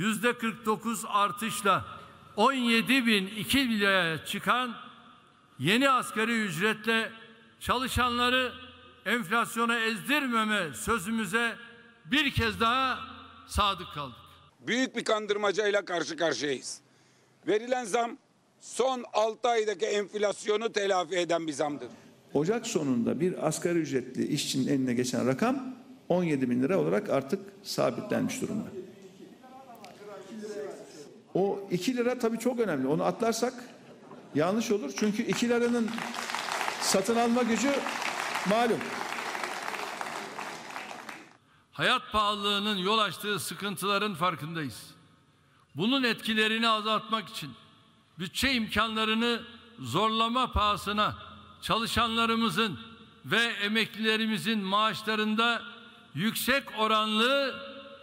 yüzde 49 artışla 17 bin 2 liraya çıkan yeni asgari ücretle çalışanları enflasyona ezdirmeme sözümüze bir kez daha sadık kaldık. Büyük bir kandırmacayla karşı karşıyayız. Verilen zam son 6 aydaki enflasyonu telafi eden bir zamdır. Ocak sonunda bir asgari ücretli işçinin eline geçen rakam 17 bin lira olarak artık sabitlenmiş durumda. O 2 lira tabii çok önemli. Onu atlarsak yanlış olur. Çünkü 2 liranın satın alma gücü malum. Hayat pahalılığının yol açtığı sıkıntıların farkındayız. Bunun etkilerini azaltmak için bütçe imkanlarını zorlama pahasına çalışanlarımızın ve emeklilerimizin maaşlarında yüksek oranlı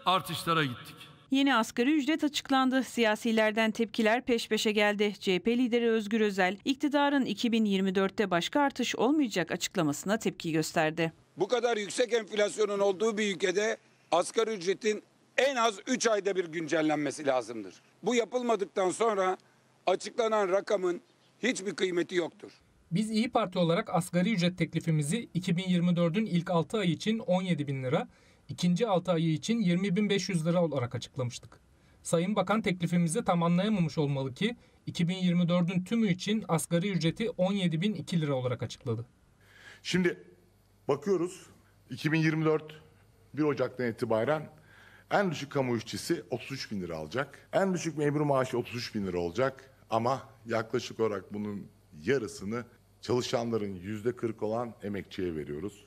artışlara gittik. Yeni asgari ücret açıklandı. Siyasilerden tepkiler peş peşe geldi. CHP lideri Özgür Özel, iktidarın 2024'te başka artış olmayacak açıklamasına tepki gösterdi. Bu kadar yüksek enflasyonun olduğu bir ülkede asgari ücretin en az 3 ayda bir güncellenmesi lazımdır. Bu yapılmadıktan sonra açıklanan rakamın hiçbir kıymeti yoktur. Biz İyi Parti olarak asgari ücret teklifimizi 2024'ün ilk 6 ay için 17 bin lira, ikinci 6 ayı için 20.500 lira olarak açıklamıştık. Sayın Bakan teklifimizi tam anlayamamış olmalı ki 2024'ün tümü için asgari ücreti 17.002 lira olarak açıkladı. Şimdi bakıyoruz 2024 1 Ocak'tan itibaren en düşük kamu işçisi 33 bin lira alacak. En düşük memur maaşı 33 bin lira olacak. Ama yaklaşık olarak bunun yarısını çalışanların yüzde 40 olan emekçiye veriyoruz.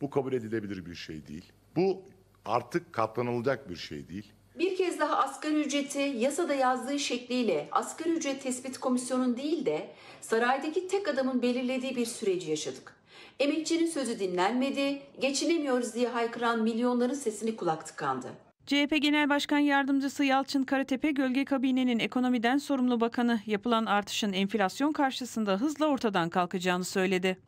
Bu kabul edilebilir bir şey değil. Bu artık katlanılacak bir şey değil. Bir kez daha asgari ücreti yasada yazdığı şekliyle asgari ücret tespit komisyonun değil de saraydaki tek adamın belirlediği bir süreci yaşadık. Emekçinin sözü dinlenmedi, geçinemiyoruz diye haykıran milyonların sesini kulak tıkandı. CHP Genel Başkan Yardımcısı Yalçın Karatepe, Gölge Kabine'nin ekonomiden sorumlu bakanı yapılan artışın enflasyon karşısında hızla ortadan kalkacağını söyledi.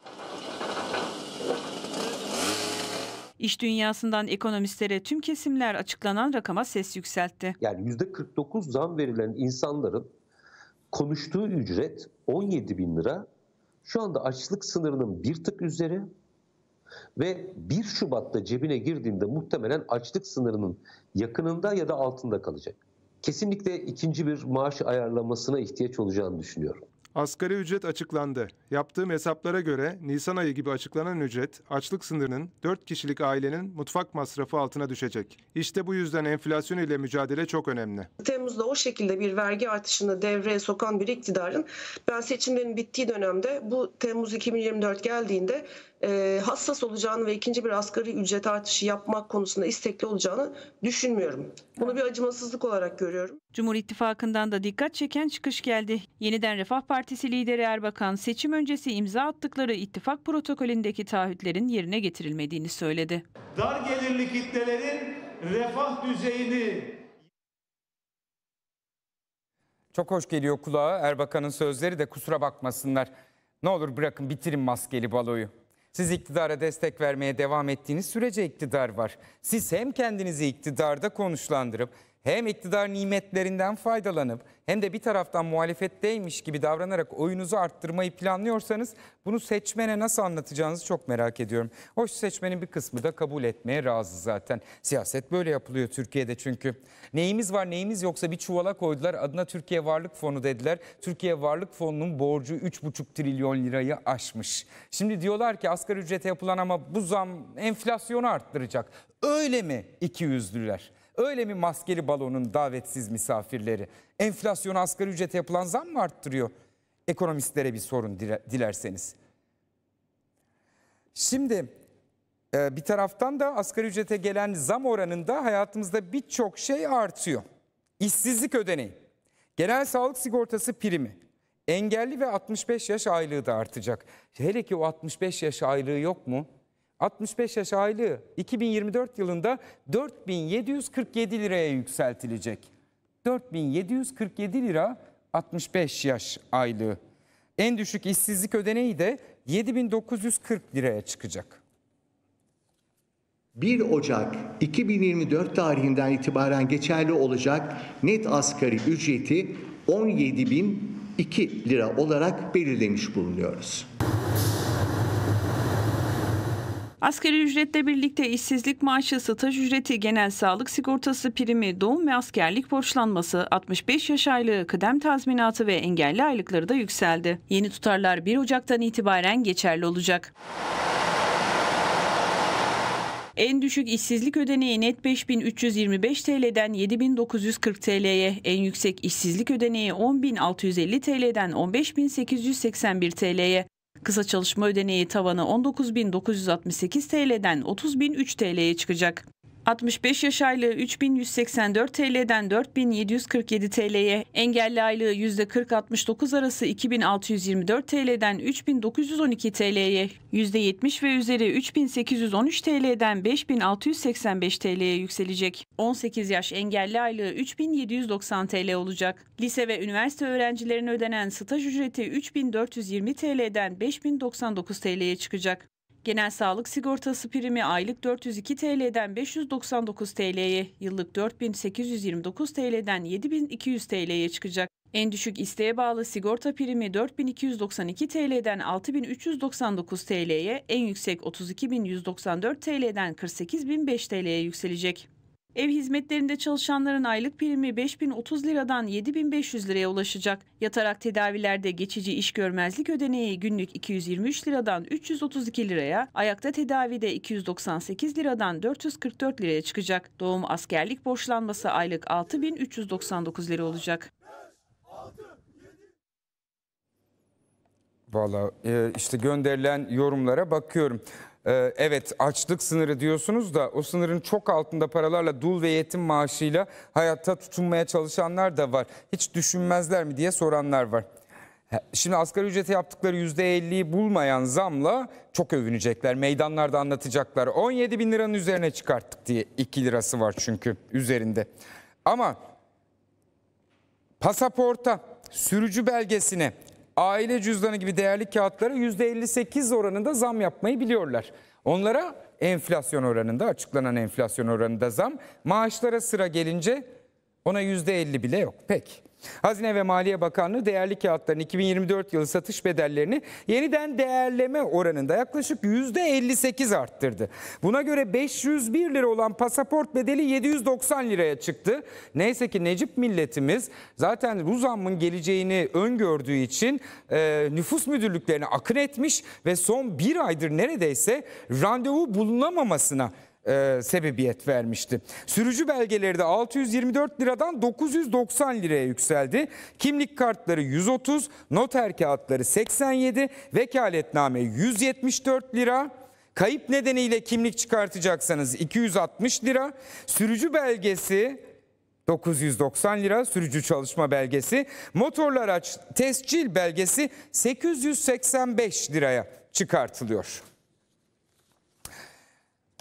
İş dünyasından ekonomistlere tüm kesimler açıklanan rakama ses yükseltti. Yani %49 zam verilen insanların konuştuğu ücret 17 bin lira. Şu anda açlık sınırının bir tık üzeri ve 1 Şubat'ta cebine girdiğinde muhtemelen açlık sınırının yakınında ya da altında kalacak. Kesinlikle ikinci bir maaş ayarlamasına ihtiyaç olacağını düşünüyorum. Asgari ücret açıklandı. Yaptığım hesaplara göre Nisan ayı gibi açıklanan ücret açlık sınırının 4 kişilik ailenin mutfak masrafı altına düşecek. İşte bu yüzden enflasyon ile mücadele çok önemli. Temmuz'da o şekilde bir vergi artışını devreye sokan bir iktidarın ben seçimlerin bittiği dönemde bu Temmuz 2024 geldiğinde e, hassas olacağını ve ikinci bir asgari ücret artışı yapmak konusunda istekli olacağını düşünmüyorum. Bunu bir acımasızlık olarak görüyorum. Cumhur İttifakı'ndan da dikkat çeken çıkış geldi. Yeniden Refah Partisi lideri Erbakan seçim öncesi imza attıkları ittifak protokolündeki taahhütlerin yerine getirilmediğini söyledi. Dar gelirli kitlelerin refah düzeyini çok hoş geliyor kulağa Erbakan'ın sözleri de kusura bakmasınlar. Ne olur bırakın bitirin maskeli baloyu. Siz iktidara destek vermeye devam ettiğiniz sürece iktidar var. Siz hem kendinizi iktidarda konuşlandırıp hem iktidar nimetlerinden faydalanıp hem de bir taraftan muhalefetteymiş gibi davranarak oyunuzu arttırmayı planlıyorsanız bunu seçmene nasıl anlatacağınızı çok merak ediyorum. Hoş seçmenin bir kısmı da kabul etmeye razı zaten. Siyaset böyle yapılıyor Türkiye'de çünkü. Neyimiz var neyimiz yoksa bir çuvala koydular adına Türkiye Varlık Fonu dediler. Türkiye Varlık Fonu'nun borcu 3,5 trilyon lirayı aşmış. Şimdi diyorlar ki asgari ücrete yapılan ama bu zam enflasyonu arttıracak. Öyle mi 200'lüler? Öyle mi maskeli balonun davetsiz misafirleri? Enflasyon asgari ücrete yapılan zam mı arttırıyor? Ekonomistlere bir sorun dilerseniz. Şimdi e, bir taraftan da asgari ücrete gelen zam oranında hayatımızda birçok şey artıyor. İşsizlik ödeneği, genel sağlık sigortası primi, engelli ve 65 yaş aylığı da artacak. Hele ki o 65 yaş aylığı yok mu? 65 yaş aylığı 2024 yılında 4747 liraya yükseltilecek. 4747 lira 65 yaş aylığı. En düşük işsizlik ödeneği de 7940 liraya çıkacak. 1 Ocak 2024 tarihinden itibaren geçerli olacak net asgari ücreti 17.002 lira olarak belirlemiş bulunuyoruz. Asgari ücretle birlikte işsizlik maaşı, staj ücreti, genel sağlık sigortası primi, doğum ve askerlik borçlanması, 65 yaş aylığı, kıdem tazminatı ve engelli aylıkları da yükseldi. Yeni tutarlar 1 Ocak'tan itibaren geçerli olacak. En düşük işsizlik ödeneği net 5325 TL'den 7940 TL'ye, en yüksek işsizlik ödeneği 10650 TL'den 15881 TL'ye, Kısa çalışma ödeneği tavanı 19.968 TL'den 30.003 TL'ye çıkacak. 65 yaş aylığı 3184 TL'den 4747 TL'ye, engelli aylığı %40-69 arası 2624 TL'den 3912 TL'ye, %70 ve üzeri 3813 TL'den 5685 TL'ye yükselecek. 18 yaş engelli aylığı 3790 TL olacak. Lise ve üniversite öğrencilerine ödenen staj ücreti 3420 TL'den 5099 TL'ye çıkacak. Genel sağlık sigortası primi aylık 402 TL'den 599 TL'ye, yıllık 4829 TL'den 7200 TL'ye çıkacak. En düşük isteğe bağlı sigorta primi 4292 TL'den 6399 TL'ye, en yüksek 32194 TL'den 48005 TL'ye yükselecek. Ev hizmetlerinde çalışanların aylık primi 5030 liradan 7500 liraya ulaşacak. Yatarak tedavilerde geçici iş görmezlik ödeneği günlük 223 liradan 332 liraya, ayakta tedavide 298 liradan 444 liraya çıkacak. Doğum askerlik borçlanması aylık 6399 lira olacak. Valla e, işte gönderilen yorumlara bakıyorum. Ee, evet açlık sınırı diyorsunuz da o sınırın çok altında paralarla dul ve yetim maaşıyla hayatta tutunmaya çalışanlar da var. Hiç düşünmezler mi diye soranlar var. Şimdi asgari ücrete yaptıkları %50'yi bulmayan zamla çok övünecekler. Meydanlarda anlatacaklar. 17 bin liranın üzerine çıkarttık diye 2 lirası var çünkü üzerinde. Ama pasaporta, sürücü belgesine, aile cüzdanı gibi değerli kağıtlara %58 oranında zam yapmayı biliyorlar. Onlara enflasyon oranında açıklanan enflasyon oranında zam. Maaşlara sıra gelince ona %50 bile yok. Peki. Hazine ve Maliye Bakanlığı değerli kağıtların 2024 yılı satış bedellerini yeniden değerleme oranında yaklaşık %58 arttırdı. Buna göre 501 lira olan pasaport bedeli 790 liraya çıktı. Neyse ki Necip milletimiz zaten bu zammın geleceğini öngördüğü için e, nüfus müdürlüklerine akın etmiş ve son bir aydır neredeyse randevu bulunamamasına e, sebebiyet vermişti. Sürücü belgeleri de 624 liradan 990 liraya yükseldi. Kimlik kartları 130, noter kağıtları 87, vekaletname 174 lira. Kayıp nedeniyle kimlik çıkartacaksanız 260 lira. Sürücü belgesi 990 lira sürücü çalışma belgesi, motorlu araç tescil belgesi 885 liraya çıkartılıyor.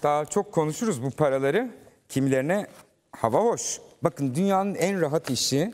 Daha çok konuşuruz bu paraları. Kimilerine hava hoş. Bakın dünyanın en rahat işi